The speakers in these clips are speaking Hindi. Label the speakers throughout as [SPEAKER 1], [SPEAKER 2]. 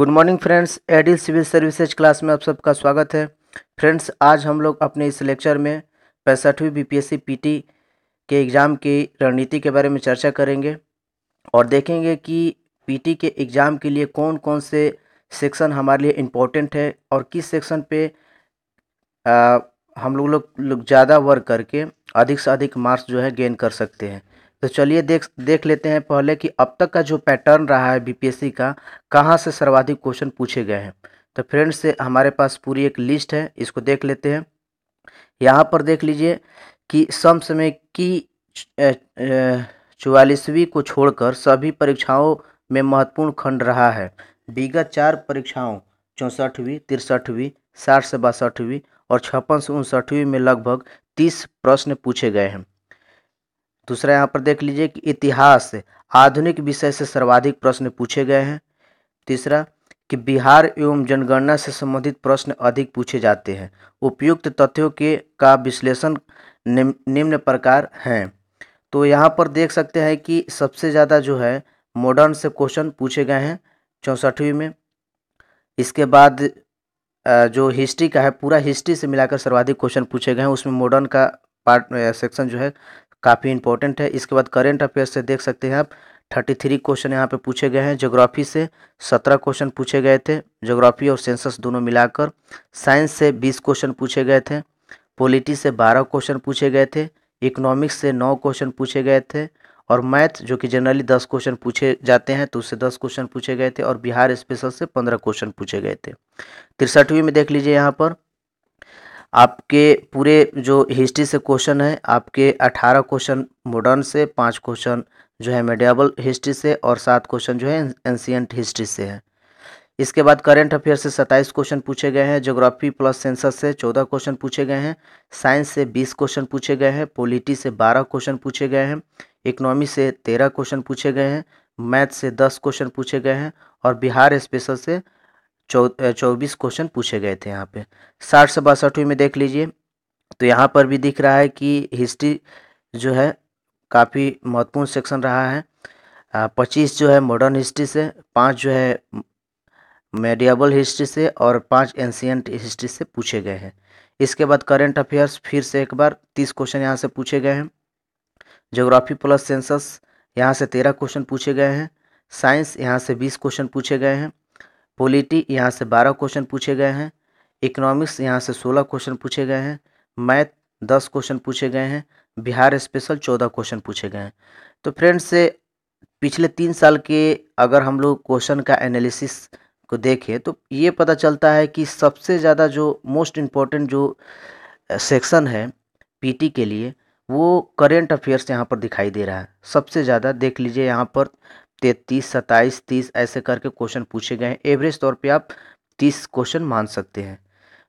[SPEAKER 1] गुड मॉर्निंग फ्रेंड्स एडिल सिविल सर्विसेज क्लास में आप सबका स्वागत है फ्रेंड्स आज हम लोग अपने इस लेक्चर में पैंसठवीं बीपीएससी पीटी के एग्ज़ाम की रणनीति के बारे में चर्चा करेंगे और देखेंगे कि पीटी के एग्ज़ाम के लिए कौन कौन से सेक्शन हमारे लिए इम्पोर्टेंट है और किस सेक्शन पे आ, हम लोग लोग ज़्यादा वर्क करके अधिक से अधिक मार्क्स जो है गेन कर सकते हैं तो चलिए देख देख लेते हैं पहले कि अब तक का जो पैटर्न रहा है बीपीएससी का कहाँ से सर्वाधिक क्वेश्चन पूछे गए हैं तो फ्रेंड्स से हमारे पास पूरी एक लिस्ट है इसको देख लेते हैं यहाँ पर देख लीजिए कि सम समय की चौवालीसवीं को छोड़कर सभी परीक्षाओं में महत्वपूर्ण खंड रहा है विगत चार परीक्षाओं चौंसठवीं तिरसठवीं साठ से बासठवीं और छप्पन से उनसठवीं में लगभग तीस प्रश्न पूछे गए हैं दूसरा यहाँ पर देख लीजिए कि इतिहास आधुनिक विषय से सर्वाधिक प्रश्न पूछे गए हैं तीसरा कि बिहार एवं जनगणना से संबंधित प्रश्न अधिक पूछे जाते हैं उपयुक्त तथ्यों के का विश्लेषण निम्न प्रकार हैं तो यहाँ पर देख सकते हैं कि सबसे ज़्यादा जो है मॉडर्न से क्वेश्चन पूछे गए हैं चौंसठवीं में इसके बाद जो हिस्ट्री का है पूरा हिस्ट्री से मिलाकर सर्वाधिक क्वेश्चन पूछे गए हैं उसमें मॉडर्न का पार्ट सेक्शन जो है काफ़ी इंपॉर्टेंट है इसके बाद करेंट अफेयर्स से देख सकते हैं आप थर्टी थ्री क्वेश्चन यहाँ पे पूछे गए हैं जोग्राफी से सत्रह क्वेश्चन पूछे गए थे जोग्राफी और सेंसस दोनों मिलाकर साइंस से बीस क्वेश्चन पूछे गए थे पॉलिटी से बारह क्वेश्चन पूछे गए थे इकोनॉमिक्स से नौ क्वेश्चन पूछे गए थे और मैथ जो कि जनरली दस क्वेश्चन पूछे जाते हैं तो उससे दस क्वेश्चन पूछे गए थे और बिहार स्पेशल से पंद्रह क्वेश्चन पूछे गए थे तिरसठवीं में देख लीजिए यहाँ पर आपके पूरे जो हिस्ट्री से क्वेश्चन है आपके अठारह क्वेश्चन मॉडर्न से पाँच क्वेश्चन जो है मेडियाबल हिस्ट्री से और सात क्वेश्चन जो है एंशियंट हिस्ट्री से है इसके बाद करंट अफेयर से सत्ताईस क्वेश्चन पूछे गए हैं जोग्राफी प्लस सेंसस से चौदह क्वेश्चन पूछे गए हैं साइंस से बीस क्वेश्चन पूछे गए हैं पॉलिटी से बारह क्वेश्चन पूछे गए हैं इकोनॉमी से तेरह क्वेश्चन पूछे गए हैं मैथ से दस क्वेश्चन पूछे गए हैं और बिहार स्पेशल से चौ चौबीस क्वेश्चन पूछे गए थे यहाँ पे साठ से बासठवीं में देख लीजिए तो यहाँ पर भी दिख रहा है कि हिस्ट्री जो है काफ़ी महत्वपूर्ण सेक्शन रहा है पच्चीस जो है मॉडर्न हिस्ट्री से पाँच जो है मेडियाबल हिस्ट्री से और पाँच एंशियंट हिस्ट्री से पूछे गए हैं इसके बाद करेंट अफेयर्स फिर से एक बार तीस क्वेश्चन यहाँ से पूछे गए हैं जोग्राफी प्लस सेंसस यहाँ से तेरह क्वेश्चन पूछे गए हैं साइंस यहाँ से बीस क्वेश्चन पूछे गए हैं पोलिटी यहाँ से बारह क्वेश्चन पूछे गए हैं इकोनॉमिक्स यहाँ से सोलह क्वेश्चन पूछे गए हैं मैथ दस क्वेश्चन पूछे गए हैं बिहार स्पेशल चौदह क्वेश्चन पूछे गए हैं तो फ्रेंड्स से पिछले तीन साल के अगर हम लोग क्वेश्चन का एनालिसिस को देखें तो ये पता चलता है कि सबसे ज़्यादा जो मोस्ट इम्पॉर्टेंट जो सेक्शन है पी के लिए वो करेंट अफेयर्स यहाँ पर दिखाई दे रहा है सबसे ज़्यादा देख लीजिए यहाँ पर तैतीस सत्ताईस तीस ऐसे करके क्वेश्चन पूछे गए हैं एवरेज तौर पे आप तीस क्वेश्चन मान सकते हैं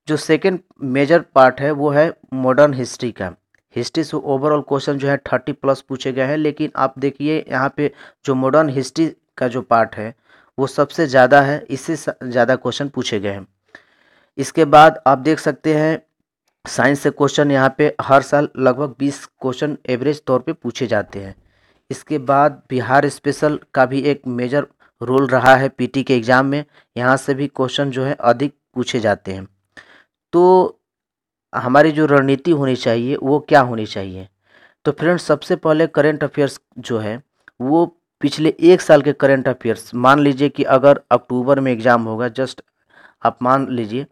[SPEAKER 1] जो सेकेंड मेजर पार्ट है वो है मॉडर्न हिस्ट्री का हिस्ट्री से ओवरऑल क्वेश्चन जो है थर्टी प्लस पूछे गए हैं लेकिन आप देखिए यहाँ पे जो मॉडर्न हिस्ट्री का जो पार्ट है वो सबसे ज़्यादा है इससे ज़्यादा क्वेश्चन पूछे गए हैं इसके बाद आप देख सकते हैं साइंस से क्वेश्चन यहाँ पे हर साल लगभग 20 क्वेश्चन एवरेज तौर पे पूछे जाते हैं इसके बाद बिहार स्पेशल का भी एक मेजर रोल रहा है पीटी के एग्ज़ाम में यहाँ से भी क्वेश्चन जो है अधिक पूछे जाते हैं तो हमारी जो रणनीति होनी चाहिए वो क्या होनी चाहिए तो फ्रेंड्स सबसे पहले करेंट अफेयर्स जो है वो पिछले एक साल के करेंट अफेयर्स मान लीजिए कि अगर अक्टूबर में एग्ज़ाम होगा जस्ट आप मान लीजिए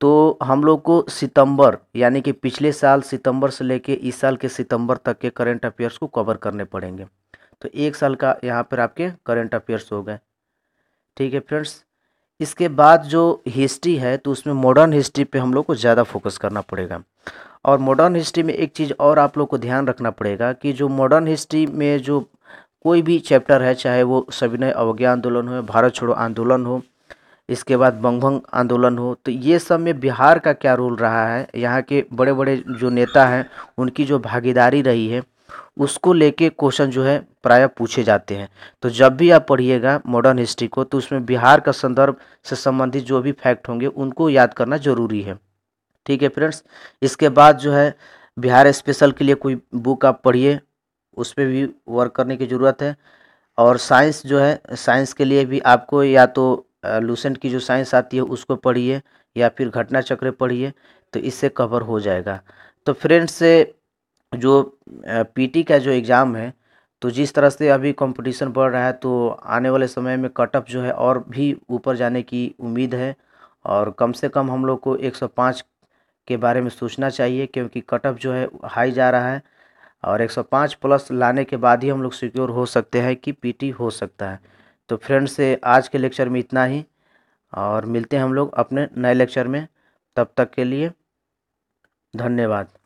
[SPEAKER 1] तो हम लोग को सितंबर यानी कि पिछले साल सितंबर से लेके इस साल के सितंबर तक के करंट अफेयर्स को कवर करने पड़ेंगे तो एक साल का यहाँ पर आपके करंट अफेयर्स हो गए ठीक है फ्रेंड्स इसके बाद जो हिस्ट्री है तो उसमें मॉडर्न हिस्ट्री पे हम लोग को ज़्यादा फोकस करना पड़ेगा और मॉडर्न हिस्ट्री में एक चीज़ और आप लोग को ध्यान रखना पड़ेगा कि जो मॉडर्न हिस्ट्री में जो कोई भी चैप्टर है चाहे वो सविनय अवज्ञा आंदोलन हो भारत छोड़ो आंदोलन हो इसके बाद बंगभंग आंदोलन हो तो ये सब में बिहार का क्या रोल रहा है यहाँ के बड़े बड़े जो नेता हैं उनकी जो भागीदारी रही है उसको लेके क्वेश्चन जो है प्राय पूछे जाते हैं तो जब भी आप पढ़िएगा मॉडर्न हिस्ट्री को तो उसमें बिहार का संदर्भ से संबंधित जो भी फैक्ट होंगे उनको याद करना जरूरी है ठीक है फ्रेंड्स इसके बाद जो है बिहार स्पेशल के लिए कोई बुक आप पढ़िए उस पर भी वर्क करने की ज़रूरत है और साइंस जो है साइंस के लिए भी आपको या तो लूसेंट की जो साइंस आती है उसको पढ़िए या फिर घटना चक्र पढ़िए तो इससे कवर हो जाएगा तो फ्रेंड्स जो पीटी का जो एग्ज़ाम है तो जिस तरह से अभी कंपटीशन बढ़ रहा है तो आने वाले समय में कट ऑफ जो है और भी ऊपर जाने की उम्मीद है और कम से कम हम लोग को 105 के बारे में सोचना चाहिए क्योंकि कट ऑफ जो है हाई जा रहा है और 105 प्लस लाने के बाद ही हम लोग सिक्योर हो सकते हैं कि पीटी हो सकता है तो फ्रेंड्स से आज के लेक्चर में इतना ही और मिलते हैं हम लोग अपने नए लेक्चर में तब तक के लिए धन्यवाद